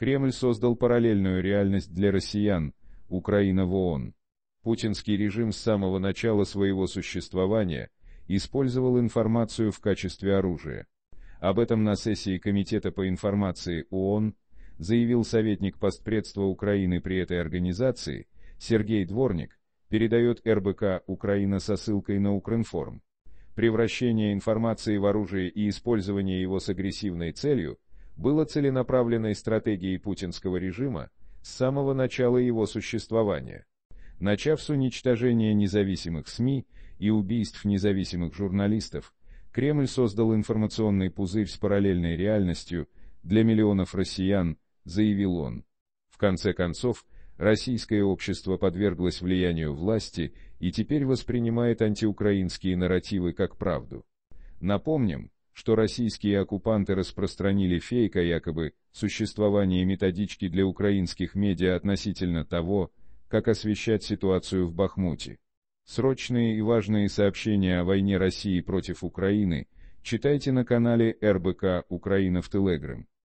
Кремль создал параллельную реальность для россиян, Украина в ООН. Путинский режим с самого начала своего существования использовал информацию в качестве оружия. Об этом на сессии Комитета по информации ООН заявил советник постпредства Украины при этой организации Сергей Дворник, передает РБК «Украина» со ссылкой на Укринформ. Превращение информации в оружие и использование его с агрессивной целью – было целенаправленной стратегией путинского режима с самого начала его существования, начав с уничтожения независимых СМИ и убийств независимых журналистов, Кремль создал информационный пузырь с параллельной реальностью для миллионов россиян, заявил он. В конце концов, российское общество подверглось влиянию власти и теперь воспринимает антиукраинские нарративы как правду. Напомним, что российские оккупанты распространили фейка якобы существование методички для украинских медиа относительно того, как освещать ситуацию в Бахмуте. Срочные и важные сообщения о войне России против Украины читайте на канале РБК «Украина в Телеграм».